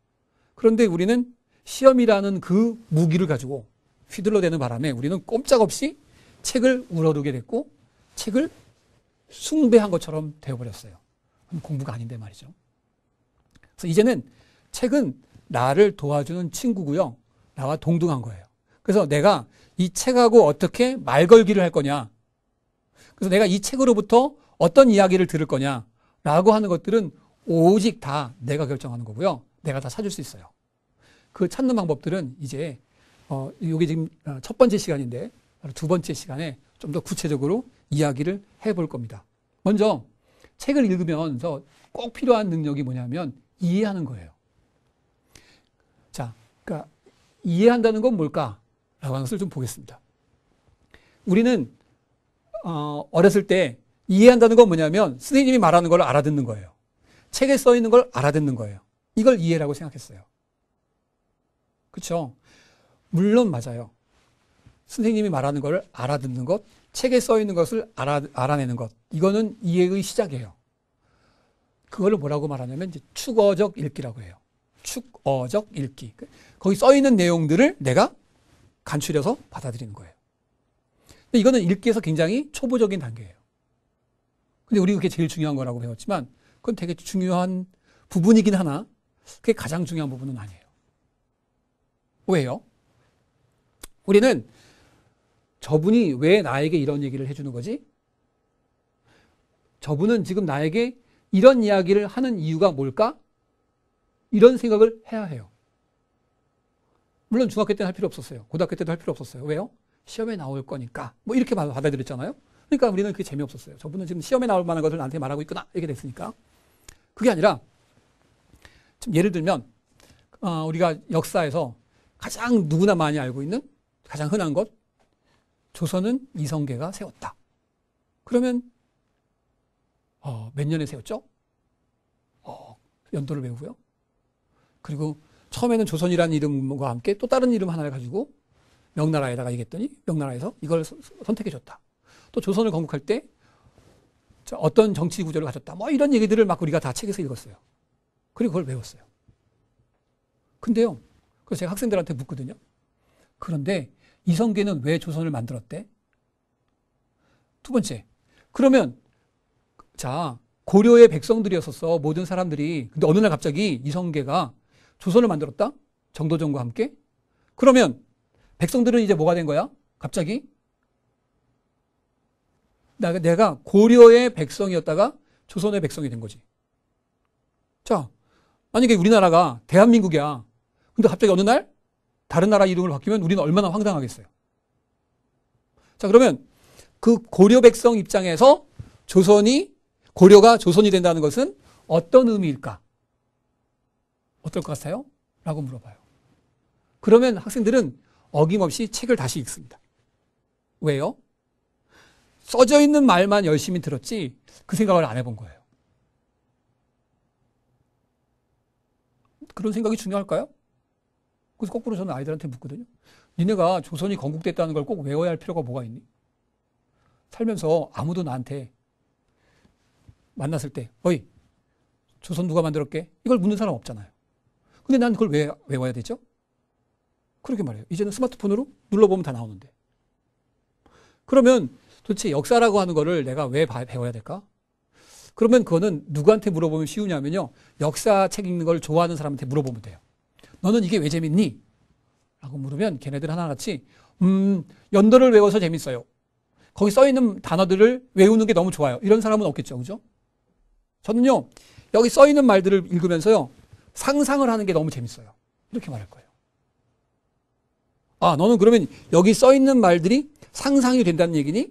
그런데 우리는 시험이라는 그 무기를 가지고 휘둘러대는 바람에 우리는 꼼짝없이 책을 우러르게 됐고 책을 숭배한 것처럼 되어버렸어요. 공부가 아닌데 말이죠. 그래서 이제는 책은 나를 도와주는 친구고요. 나와 동등한 거예요. 그래서 내가 이 책하고 어떻게 말 걸기를 할 거냐 그래서 내가 이 책으로부터 어떤 이야기를 들을 거냐라고 하는 것들은 오직 다 내가 결정하는 거고요. 내가 다 찾을 수 있어요. 그 찾는 방법들은 이제 어 이게 지금 어, 첫 번째 시간인데 두 번째 시간에 좀 더 구체적으로 이야기를 해볼 겁니다. 먼저 책을 읽으면서 꼭 필요한 능력이 뭐냐면 이해하는 거예요. 자, 그러니까 이해한다는 건 뭘까라고 하는 것을 좀 보겠습니다. 우리는 어, 어렸을 때 이해한다는 건 뭐냐면 선생님이 말하는 걸 알아듣는 거예요. 책에 써 있는 걸 알아듣는 거예요. 이걸 이해라고 생각했어요. 그렇죠? 물론 맞아요. 선생님이 말하는 걸 알아듣는 것, 책에 써 있는 것을 알아, 알아내는 것. 이거는 이해의 시작이에요. 그걸 뭐라고 말하냐면 이제 축어적 읽기라고 해요. 축어적 읽기. 그, 거기 써 있는 내용들을 내가 간추려서 받아들이는 거예요. 이거는 읽기에서 굉장히 초보적인 단계예요. 근데 우리 그게 제일 중요한 거라고 배웠지만 그건 되게 중요한 부분이긴 하나 그게 가장 중요한 부분은 아니에요. 왜요? 우리는 저분이 왜 나에게 이런 얘기를 해주는 거지? 저분은 지금 나에게 이런 이야기를 하는 이유가 뭘까? 이런 생각을 해야 해요. 물론 중학교 때는 할 필요 없었어요. 고등학교 때도 할 필요 없었어요. 왜요? 시험에 나올 거니까 뭐 이렇게 받아들였잖아요. 그러니까 우리는 그게 재미없었어요. 저분은 지금 시험에 나올 만한 것을 나한테 말하고 있구나 이렇게 됐으니까 그게 아니라 좀 예를 들면 어, 우리가 역사에서 가장 누구나 많이 알고 있는 가장 흔한 것 조선은 이성계가 세웠다. 그러면 어, 몇 년에 세웠죠? 어, 연도를 외우고요. 그리고 처음에는 조선이라는 이름과 함께 또 다른 이름 하나를 가지고 명나라에다가 얘기했더니 명나라에서 이걸 선택해 줬다. 또 조선을 건국할 때 어떤 정치 구조를 가졌다. 뭐 이런 얘기들을 막 우리가 다 책에서 읽었어요. 그리고 그걸 배웠어요. 근데요. 그래서 제가 학생들한테 묻거든요. 그런데 이성계는 왜 조선을 만들었대? 두 번째. 그러면 자, 고려의 백성들이었었어. 모든 사람들이. 근데 어느 날 갑자기 이성계가 조선을 만들었다? 정도전과 함께? 그러면 백성들은 이제 뭐가 된 거야? 갑자기? 내가 고려의 백성이었다가 조선의 백성이 된 거지. 자, 만약에 우리나라가 대한민국이야. 근데 갑자기 어느 날 다른 나라 이름을 바뀌면 우리는 얼마나 황당하겠어요. 자, 그러면 그 고려 백성 입장에서 조선이, 고려가 조선이 된다는 것은 어떤 의미일까? 어떨 것 같아요? 라고 물어봐요. 그러면 학생들은 어김없이 책을 다시 읽습니다. 왜요? 써져 있는 말만 열심히 들었지 그 생각을 안 해본 거예요. 그런 생각이 중요할까요? 그래서 거꾸로 저는 아이들한테 묻거든요. 니네가 조선이 건국됐다는 걸 꼭 외워야 할 필요가 뭐가 있니? 살면서 아무도 나한테 만났을 때, 어이, 조선 누가 만들었게? 이걸 묻는 사람 없잖아요. 근데 난 그걸 왜 외워야 되죠? 그렇게 말해요. 이제는 스마트폰으로 눌러보면 다 나오는데. 그러면 도대체 역사라고 하는 거를 내가 왜 배워야 될까? 그러면 그거는 누구한테 물어보면 쉬우냐면요. 역사 책 읽는 걸 좋아하는 사람한테 물어보면 돼요. 너는 이게 왜 재밌니? 라고 물으면 걔네들 하나같이, 음, 연도를 외워서 재밌어요. 거기 써있는 단어들을 외우는 게 너무 좋아요. 이런 사람은 없겠죠. 그죠? 저는요, 여기 써있는 말들을 읽으면서요, 상상을 하는 게 너무 재밌어요. 이렇게 말할 거예요. 아, 너는 그러면 여기 써 있는 말들이 상상이 된다는 얘기니?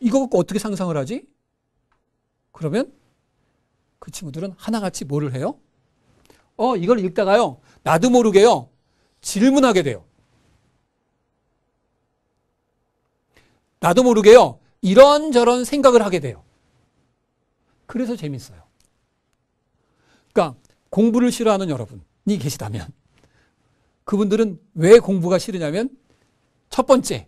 이거 갖고 어떻게 상상을 하지? 그러면 그 친구들은 하나같이 뭐를 해요? 어, 이걸 읽다가요. 나도 모르게요. 질문하게 돼요. 나도 모르게요. 이런저런 생각을 하게 돼요. 그래서 재밌어요. 그러니까 공부를 싫어하는 여러분이 계시다면 그분들은 왜 공부가 싫으냐면 첫 번째,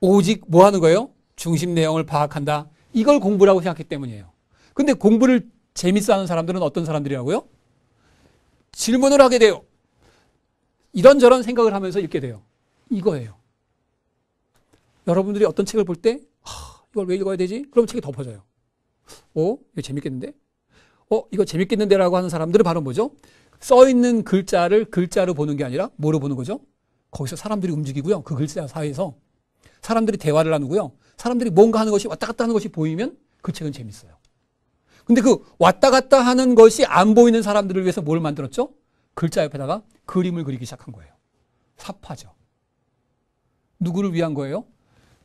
오직 뭐 하는 거예요? 중심 내용을 파악한다. 이걸 공부라고 생각했기 때문이에요. 근데 공부를 재밌어 하는 사람들은 어떤 사람들이라고요? 질문을 하게 돼요. 이런저런 생각을 하면서 읽게 돼요. 이거예요. 여러분들이 어떤 책을 볼 때, 이걸 왜 읽어야 되지? 그럼 책이 덮어져요. 오, 어? 이거 재밌겠는데? 어, 이거 재밌겠는데라고 하는 사람들은 바로 뭐죠? 써 있는 글자를 글자로 보는 게 아니라 뭐로 보는 거죠? 거기서 사람들이 움직이고요. 그 글자 사이에서 사람들이 대화를 나누고요. 사람들이 뭔가 하는 것이 왔다 갔다 하는 것이 보이면 그 책은 재밌어요. 근데 그 왔다 갔다 하는 것이 안 보이는 사람들을 위해서 뭘 만들었죠? 글자 옆에다가 그림을 그리기 시작한 거예요. 사파죠. 누구를 위한 거예요?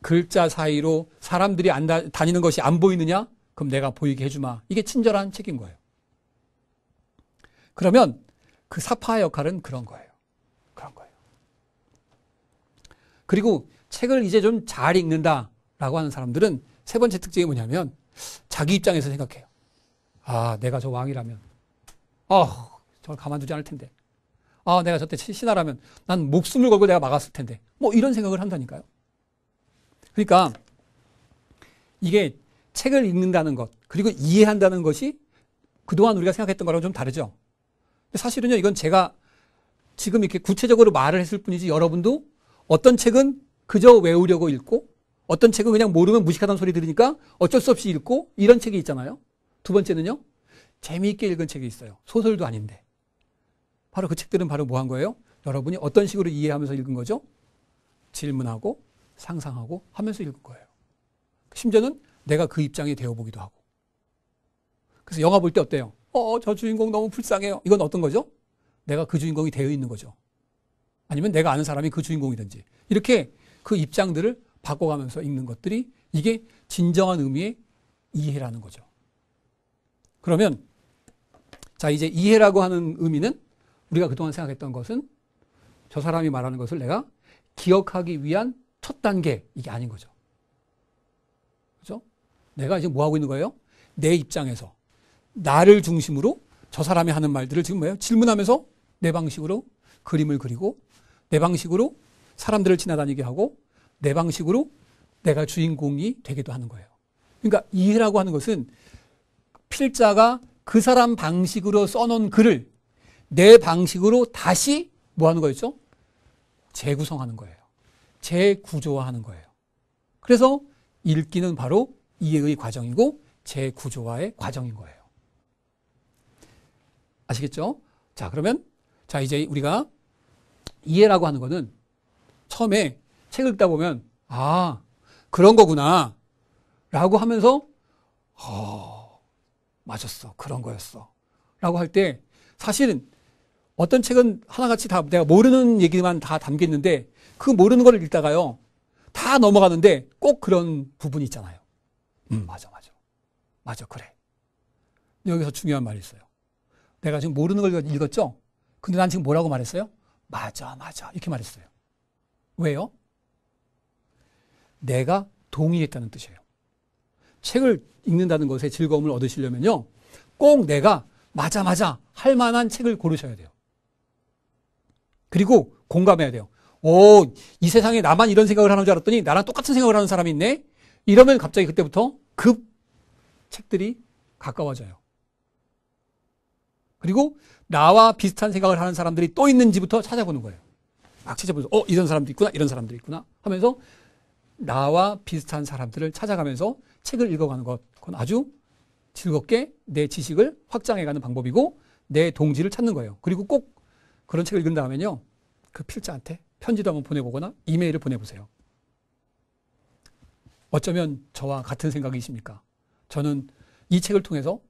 글자 사이로 사람들이 안 다, 다니는 것이 안 보이느냐? 그럼 내가 보이게 해주마. 이게 친절한 책인 거예요. 그러면 그 사파의 역할은 그런 거예요. 그런 거예요. 그리고 책을 이제 좀 잘 읽는다라고 하는 사람들은 세 번째 특징이 뭐냐면 자기 입장에서 생각해요. 아, 내가 저 왕이라면, 아, 저걸 가만두지 않을 텐데. 아, 내가 저때 신하라면 난 목숨을 걸고 내가 막았을 텐데. 뭐 이런 생각을 한다니까요. 그러니까 이게 책을 읽는다는 것, 그리고 이해한다는 것이 그동안 우리가 생각했던 거랑 좀 다르죠. 사실은요, 이건 제가 지금 이렇게 구체적으로 말을 했을 뿐이지 여러분도 어떤 책은 그저 외우려고 읽고 어떤 책은 그냥 모르면 무식하다는 소리 들으니까 어쩔 수 없이 읽고 이런 책이 있잖아요. 두 번째는요. 재미있게 읽은 책이 있어요. 소설도 아닌데. 바로 그 책들은 바로 뭐 한 거예요? 여러분이 어떤 식으로 이해하면서 읽은 거죠? 질문하고 상상하고 하면서 읽은 거예요. 심지어는 내가 그 입장이 되어보기도 하고. 그래서 영화 볼 때 어때요? 어, 어, 저 주인공 너무 불쌍해요. 이건 어떤 거죠? 내가 그 주인공이 되어 있는 거죠. 아니면 내가 아는 사람이 그 주인공이든지. 이렇게 그 입장들을 바꿔가면서 읽는 것들이 이게 진정한 의미의 이해라는 거죠. 그러면 자, 이제 이해라고 하는 의미는 우리가 그동안 생각했던 것은 저 사람이 말하는 것을 내가 기억하기 위한 첫 단계 이게 아닌 거죠. 그죠? 내가 지금 뭐 하고 있는 거예요? 내 입장에서 나를 중심으로 저 사람이 하는 말들을 지금 뭐예요? 질문하면서 내 방식으로 그림을 그리고 내 방식으로 사람들을 지나다니게 하고 내 방식으로 내가 주인공이 되기도 하는 거예요. 그러니까 이해라고 하는 것은 필자가 그 사람 방식으로 써놓은 글을 내 방식으로 다시 뭐 하는 거였죠? 재구성하는 거예요. 재구조화하는 거예요. 그래서 읽기는 바로 이해의 과정이고 재구조화의 과정인 거예요. 아시겠죠? 자, 그러면 자, 이제 우리가 이해라고 하는 거는 처음에 책을 읽다 보면 아, 그런 거구나. 라고 하면서 어, 맞았어. 그런 거였어. 라고 할 때 사실은 어떤 책은 하나같이 다 내가 모르는 얘기만 다담겼는데그 모르는 걸 읽다가요. 다 넘어가는데 꼭 그런 부분이 있잖아요. 음, 맞아, 맞아. 맞아, 그래. 여기서 중요한 말이 있어요. 내가 지금 모르는 걸 읽었죠? 근데 난 지금 뭐라고 말했어요? 맞아, 맞아. 이렇게 말했어요. 왜요? 내가 동의했다는 뜻이에요. 책을 읽는다는 것에 즐거움을 얻으시려면요. 꼭 내가 맞아, 맞아. 할 만한 책을 고르셔야 돼요. 그리고 공감해야 돼요. 오, 이 세상에 나만 이런 생각을 하는 줄 알았더니 나랑 똑같은 생각을 하는 사람이 있네? 이러면 갑자기 그때부터 급 책들이 가까워져요. 그리고 나와 비슷한 생각을 하는 사람들이 또 있는지부터 찾아보는 거예요. 막 찾아보면서 어 이런 사람도 있구나 이런 사람도 있구나 하면서 나와 비슷한 사람들을 찾아가면서 책을 읽어가는 것 그건 아주 즐겁게 내 지식을 확장해가는 방법이고 내 동지를 찾는 거예요. 그리고 꼭 그런 책을 읽는 다음에요. 그 필자한테 편지도 한번 보내보거나 이메일을 보내보세요. 어쩌면 저와 같은 생각이십니까? 저는 이 책을 통해서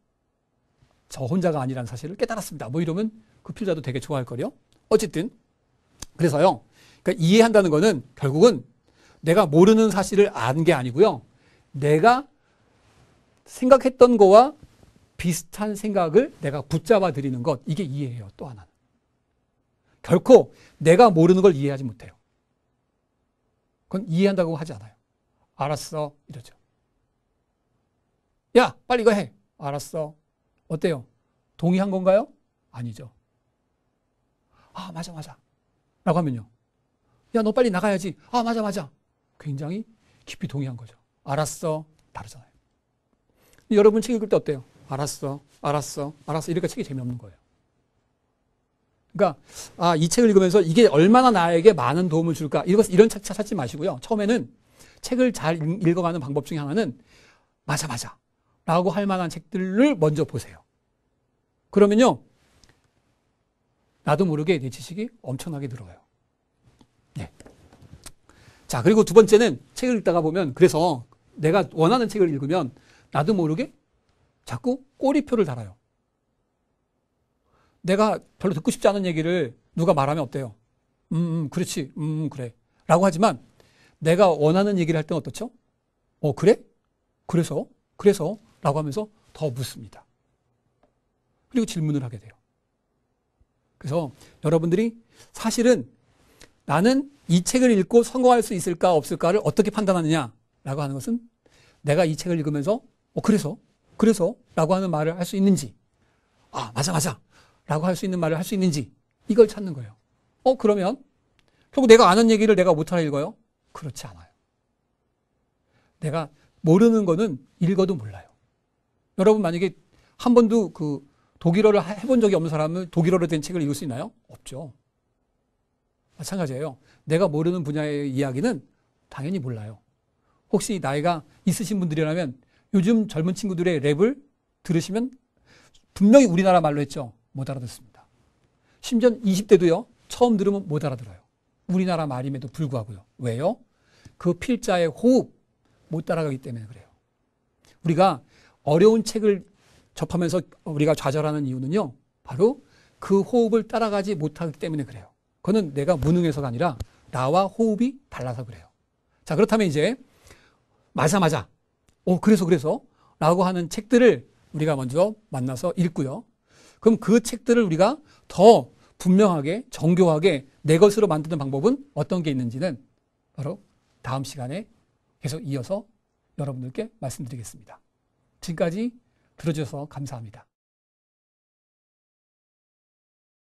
저 혼자가 아니라는 사실을 깨달았습니다. 뭐 이러면 그 필자도 되게 좋아할 거요. 어쨌든 그래서요. 그러니까 이해한다는 거는 결국은 내가 모르는 사실을 아는 게 아니고요. 내가 생각했던 거와 비슷한 생각을 내가 붙잡아 드리는 것 이게 이해예요. 또 하나는. 결코 내가 모르는 걸 이해하지 못해요. 그건 이해한다고 하지 않아요. 알았어 이러죠. 야 빨리 이거 해. 알았어 어때요? 동의한 건가요? 아니죠. 아, 맞아, 맞아. 라고 하면요. 야, 너 빨리 나가야지. 아, 맞아, 맞아. 굉장히 깊이 동의한 거죠. 알았어. 다르잖아요. 여러분 책 읽을 때 어때요? 알았어. 알았어. 알았어. 이렇게 책이 재미없는 거예요. 그러니까, 아, 이 책을 읽으면서 이게 얼마나 나에게 많은 도움을 줄까? 이것, 이런 책 찾지 마시고요. 처음에는 책을 잘 읽어가는 방법 중에 하나는, 맞아, 맞아. 라고 할 만한 책들을 먼저 보세요. 그러면요. 나도 모르게 내 지식이 엄청나게 늘어요. 가 네. 예. 자, 그리고 두 번째는 책을 읽다가 보면 그래서 내가 원하는 책을 읽으면 나도 모르게 자꾸 꼬리표를 달아요. 내가 별로 듣고 싶지 않은 얘기를 누가 말하면 어때요? 음, 음 그렇지. 음, 음, 그래. 라고 하지만 내가 원하는 얘기를 할 때는 어떻죠? 어, 그래? 그래서? 그래서? 라고 하면서 더 묻습니다. 그리고 질문을 하게 돼요. 그래서 여러분들이 사실은 나는 이 책을 읽고 성공할 수 있을까 없을까를 어떻게 판단하느냐라고 하는 것은 내가 이 책을 읽으면서 어 그래서 그래서 라고 하는 말을 할 수 있는지 아 맞아 맞아 라고 할 수 있는 말을 할 수 있는지 이걸 찾는 거예요. 어 그러면 결국 내가 아는 얘기를 내가 못하라 읽어요? 그렇지 않아요. 내가 모르는 거는 읽어도 몰라요. 여러분 만약에 한 번도 그 독일어를 해본 적이 없는 사람은 독일어로 된 책을 읽을 수 있나요? 없죠. 마찬가지예요. 내가 모르는 분야의 이야기는 당연히 몰라요. 혹시 나이가 있으신 분들이라면 요즘 젊은 친구들의 랩을 들으시면 분명히 우리나라 말로 했죠. 못 알아듣습니다. 심지어 20대도요. 처음 들으면 못 알아들어요. 우리나라 말임에도 불구하고요. 왜요? 그 필자의 호흡 못 따라가기 때문에 그래요. 우리가 어려운 책을 접하면서 우리가 좌절하는 이유는요. 바로 그 호흡을 따라가지 못하기 때문에 그래요. 그거는 내가 무능해서가 아니라 나와 호흡이 달라서 그래요. 자, 그렇다면 이제 맞아 맞아. 어, 그래서 그래서 라고 하는 책들을 우리가 먼저 만나서 읽고요. 그럼 그 책들을 우리가 더 분명하게 정교하게 내 것으로 만드는 방법은 어떤 게 있는지는 바로 다음 시간에 계속 이어서 여러분들께 말씀드리겠습니다. 지금까지 들어주셔서 감사합니다.